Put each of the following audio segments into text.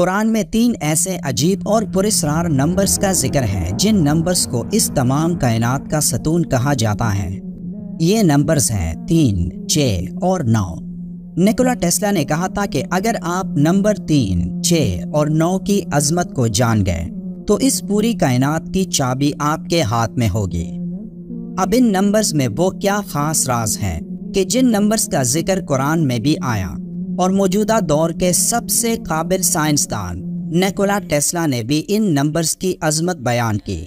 कुरान में तीन ऐसे अजीब और पुरस्ार नंबर्स का जिक्र है जिन नंबर्स को इस तमाम कायनात का सतून कहा जाता है ये नंबर्स हैं तीन छ और नौ निकोला टेस्ला ने कहा था कि अगर आप नंबर तीन छ और नौ की अजमत को जान गए तो इस पूरी कायनात की चाबी आपके हाथ में होगी अब इन नंबर्स में वो क्या खास राज हैं कि जिन नंबर्स का जिक्र कुरान में भी आया और मौजूदा दौर के सबसे काबिल साइंसदान नेकोला टेस्ला ने भी इन नंबर्स की अजमत बयान की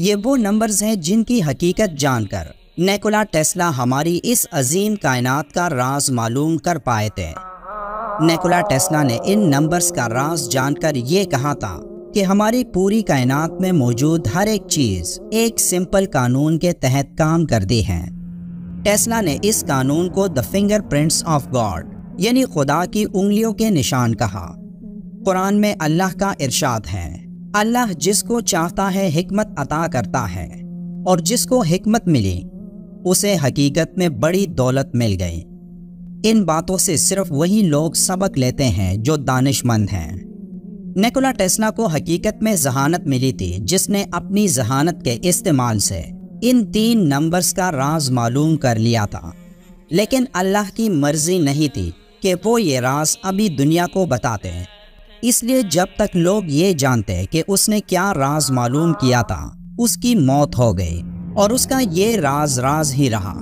ये वो नंबर्स हैं जिनकी हकीकत जानकर नेकोला टेस्ला हमारी इस अजीम कायनात का राज मालूम कर पाए थे नेकोला टेस्ला ने इन नंबर्स का राज जानकर ये कहा था कि हमारी पूरी कायनात में मौजूद हर एक चीज़ एक सिंपल कानून के तहत काम करती है टेस्ला ने इस कानून को the fingerprints of God यानी खुदा की उंगलियों के निशान कहा कुरान में अल्लाह का इरशाद है अल्लाह जिसको चाहता है हिकमत अता करता है और जिसको हिकमत मिली उसे हकीकत में बड़ी दौलत मिल गई इन बातों से सिर्फ वही लोग सबक लेते हैं जो दानिशमंद हैं निकोला टेस्ला को हकीकत में जहानत मिली थी जिसने अपनी जहानत के इस्तेमाल से इन तीन नंबर्स का राज मालूम कर लिया था लेकिन अल्लाह की मर्जी नहीं थी कि वो ये राज अभी दुनिया को बताते हैं इसलिए जब तक लोग ये जानते हैं कि उसने क्या राज मालूम किया था उसकी मौत हो गई और उसका ये राज राज ही रहा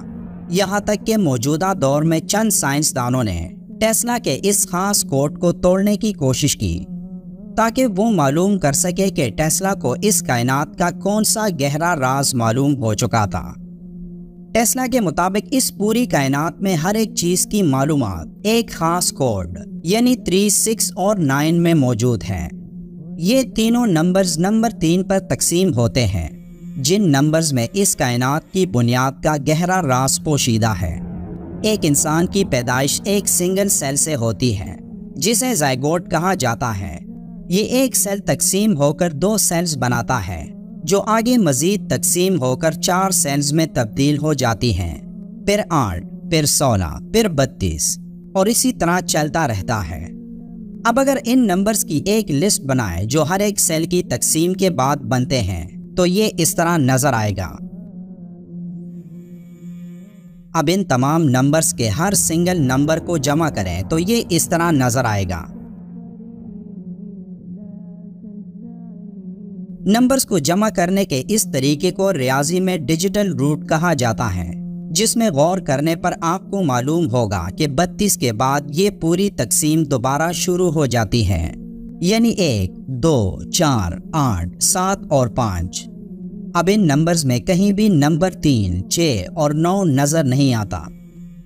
यहाँ तक कि मौजूदा दौर में चंद साइंसदानों ने टेस्ला के इस खास कोट को तोड़ने की कोशिश की ताकि वो मालूम कर सके कि टेस्ला को इस कायनात का कौन सा गहरा राज मालूम हो चुका था टेस्ला के मुताबिक इस पूरी कायनात में हर एक चीज की मालूम एक खास कोड यानी थ्री सिक्स और नाइन में मौजूद है ये तीनों नंबर्स नंबर तीन पर तकसीम होते हैं जिन नंबर्स में इस कायनात की बुनियाद का गहरा रास पोशीदा है एक इंसान की पैदाइश एक सिंगल सेल से होती है जिसे जयगोट कहा जाता है ये एक सेल तकसीम होकर दो सेल्स बनाता है जो आगे मजीद तकसीम होकर चार सेल्स में तब्दील हो जाती हैं फिर आठ फिर सोलह फिर बत्तीस और इसी तरह चलता रहता है अब अगर इन नंबर्स की एक लिस्ट बनाए जो हर एक सेल की तकसीम के बाद बनते हैं तो ये इस तरह नज़र आएगा अब इन तमाम नंबर्स के हर सिंगल नंबर को जमा करें तो ये इस तरह नज़र आएगा नंबर्स को जमा करने के इस तरीके को रियाजी में डिजिटल रूट कहा जाता है जिसमें गौर करने पर आपको मालूम होगा कि 32 के बाद ये पूरी तकसीम दोबारा शुरू हो जाती है यानी एक दो चार आठ सात और पाँच अब इन नंबर्स में कहीं भी नंबर तीन छ और नौ नज़र नहीं आता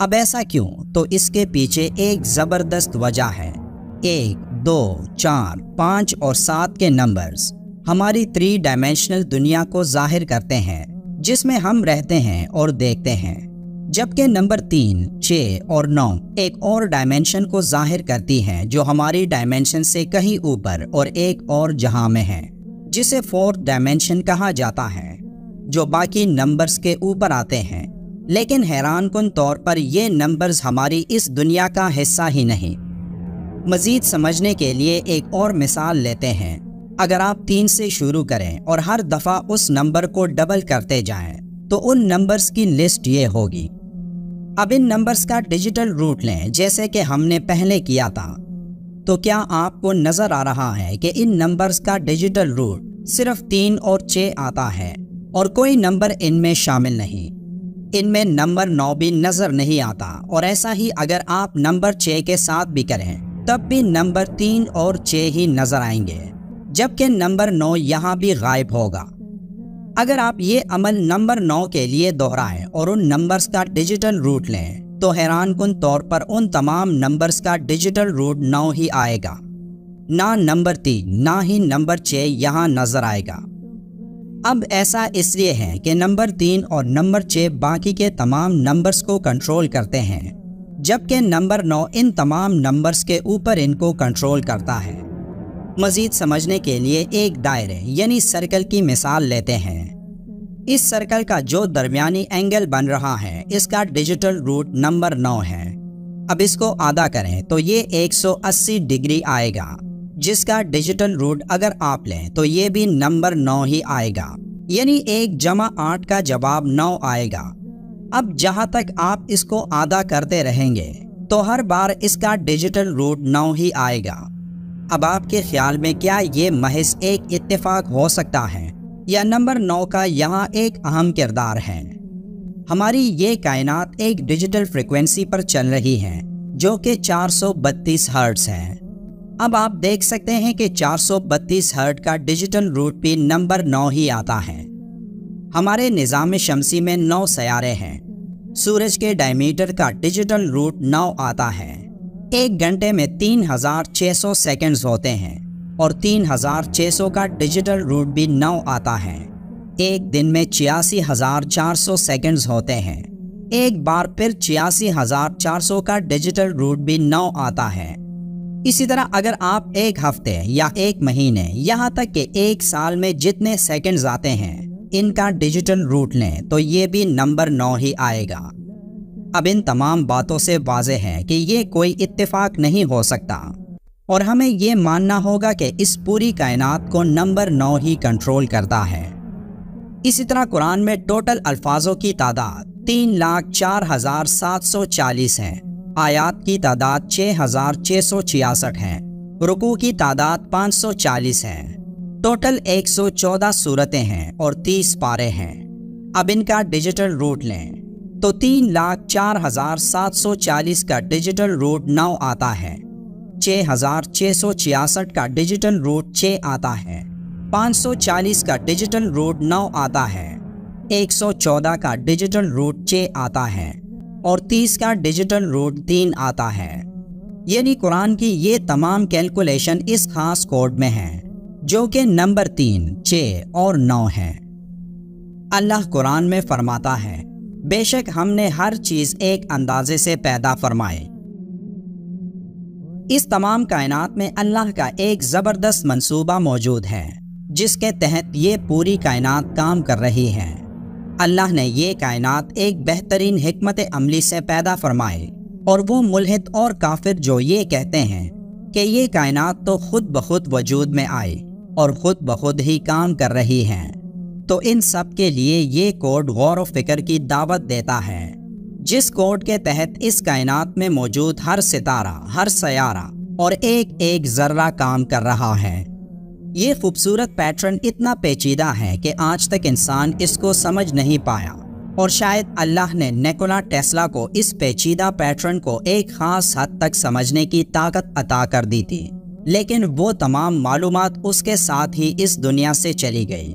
अब ऐसा क्यों तो इसके पीछे एक ज़बरदस्त वजह है एक दो चार पाँच और सात के नंबर्स हमारी थ्री डायमेंशनल दुनिया को जाहिर करते हैं जिसमें हम रहते हैं और देखते हैं जबकि नंबर तीन छ और नौ एक और डायमेंशन को जाहिर करती हैं जो हमारी डायमेंशन से कहीं ऊपर और एक और जहां में है जिसे फोर्थ डायमेंशन कहा जाता है जो बाकी नंबर्स के ऊपर आते हैं लेकिन हैरान कन तौर पर ये नंबर्स हमारी इस दुनिया का हिस्सा ही नहीं मज़ीद समझने के लिए एक और मिसाल लेते हैं अगर आप तीन से शुरू करें और हर दफा उस नंबर को डबल करते जाएं, तो उन नंबर्स की लिस्ट ये होगी अब इन नंबर्स का डिजिटल रूट लें जैसे कि हमने पहले किया था तो क्या आपको नजर आ रहा है कि इन नंबर्स का डिजिटल रूट सिर्फ तीन और छ आता है और कोई नंबर इनमें शामिल नहीं इनमें नंबर नौ भी नज़र नहीं आता और ऐसा ही अगर आप नंबर छः के साथ भी करें तब भी नंबर तीन और छ ही नज़र आएंगे जबकि नंबर नौ यहाँ भी गायब होगा अगर आप ये अमल नंबर नौ के लिए दोहराएं और उन नंबर्स का डिजिटल रूट लें तो हैरान कन तौर पर उन तमाम नंबर्स का डिजिटल रूट नौ ही आएगा ना नंबर तीन ना ही नंबर छः यहाँ नज़र आएगा अब ऐसा इसलिए है कि नंबर तीन और नंबर छः बाकी के तमाम नंबर्स को कंट्रोल करते हैं जबकि नंबर नौ इन तमाम नंबर्स के ऊपर इनको कंट्रोल करता है मजीद समझने के लिए एक दायरे यानी सर्कल की मिसाल लेते हैं इस सर्कल का जो दरमियानी एंगल बन रहा है इसका डिजिटल रूट नंबर नौ है अब इसको आधा करें तो ये 180 डिग्री आएगा जिसका डिजिटल रूट अगर आप लें तो ये भी नंबर नौ ही आएगा यानी एक जमा आठ का जवाब नौ आएगा अब जहां तक आप इसको आधा करते रहेंगे तो हर बार इसका डिजिटल रूट नौ ही आएगा अब आपके ख्याल में क्या ये महज एक इत्तेफाक हो सकता है या नंबर नौ का यहाँ एक अहम किरदार है हमारी ये कायनात एक डिजिटल फ्रिक्वेंसी पर चल रही है जो कि 432 हर्ट्स है अब आप देख सकते हैं कि 432 हर्ट का डिजिटल रूट भी नंबर नौ ही आता है हमारे निज़ाम शमसी में नौ सयारे हैं सूरज के डायमीटर का डिजिटल रूट नौ आता है एक घंटे में 3600 सेकंड्स होते हैं और 3600 का डिजिटल रूट भी नौ आता है एक दिन में छियासी हजार चार सौ सेकेंड्स होते हैं एक बार फिर छियासी हजार चार सौ का डिजिटल रूट भी नौ आता है इसी तरह अगर आप एक हफ्ते या एक महीने यहाँ तक कि एक साल में जितने सेकेंड्स आते हैं इनका डिजिटल रूट लें तो ये भी नंबर नौ ही आएगा अब इन तमाम बातों से वाजह है कि ये कोई इत्तेफाक नहीं हो सकता और हमें ये मानना होगा कि इस पूरी कायनात को नंबर नौ ही कंट्रोल करता है इसी तरह कुरान में टोटल अल्फाजों की तादाद तीन लाख चार हजार सात सौ चालीस है आयात की तादाद छः हजार छः सौ छियासठ है रुकू की तादाद पाँच सौ चालीस है टोटल एक सौ चौदह सूरतें हैं और तीस पारे हैं अब इनका डिजिटल रूट लें तो तीन लाख चार हजार सात सौ चालीस का डिजिटल रूट नौ आता है छः हजार छः सौ छियासठ का डिजिटल रूट छः आता है पाँच सौ चालीस का डिजिटल रूट नौ आता है एक सौ चौदह का डिजिटल रूट छः आता है और तीस का डिजिटल रूट तीन आता है यानी कुरान की ये तमाम कैलकुलेशन इस खास कोड में है जो कि नंबर तीन छ और नौ है अल्लाह कुरान में फरमाता है बेशक हमने हर चीज़ एक अंदाजे से पैदा फरमाए इस तमाम कायनात में अल्लाह का एक ज़बरदस्त मंसूबा मौजूद है जिसके तहत ये पूरी कायनात काम कर रही है अल्लाह ने ये कायनात एक बेहतरीन हमत अमली से पैदा फरमाए और वो मुलहित और काफिर जो ये कहते हैं कि ये कायनात तो खुद ब खुद वजूद में आए और ख़ुद ब खुद ही काम कर रही हैं तो इन सब के लिए ये कोड गौर फिक्र की दावत देता है जिस कोड के तहत इस कायनात में मौजूद हर सितारा हर सयारा और एक एक जर्रा काम कर रहा है ये खूबसूरत पैटर्न इतना पेचीदा है कि आज तक इंसान इसको समझ नहीं पाया और शायद अल्लाह ने नेकोला टेस्ला को इस पेचीदा पैटर्न को एक खास हद तक समझने की ताकत अता कर दी थी लेकिन वो तमाम मालूम उसके साथ ही इस दुनिया से चली गई